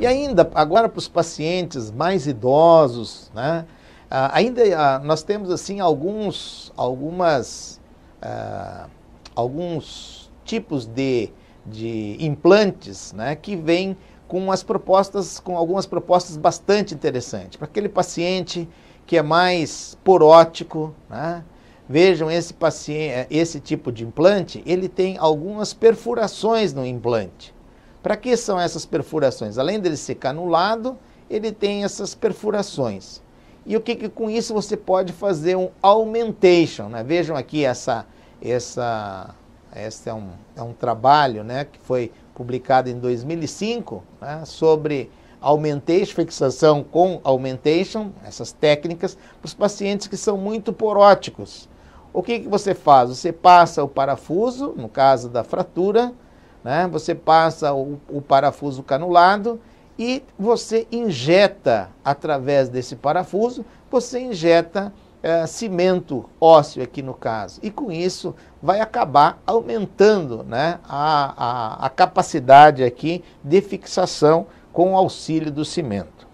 E ainda, agora para os pacientes mais idosos, né? ainda nós temos assim alguns, algumas, ah, alguns tipos de, de implantes né? que vêm com as propostas, com algumas propostas bastante interessantes. Para aquele paciente que é mais porótico, né? Vejam esse paciente, esse tipo de implante, ele tem algumas perfurações no implante. Para que são essas perfurações? Além dele ser canulado, ele tem essas perfurações. E o que, que com isso você pode fazer um augmentation, né? Vejam aqui essa essa esse é um, é um trabalho, né, que foi publicado em 2005, né, sobre augmentation, fixação com augmentation, essas técnicas para os pacientes que são muito poróticos. O que, que você faz? Você passa o parafuso, no caso da fratura, né? Você passa o, o parafuso canulado e você injeta, através desse parafuso, você injeta é, cimento ósseo aqui no caso. E com isso vai acabar aumentando né, a, a, a capacidade aqui de fixação com o auxílio do cimento.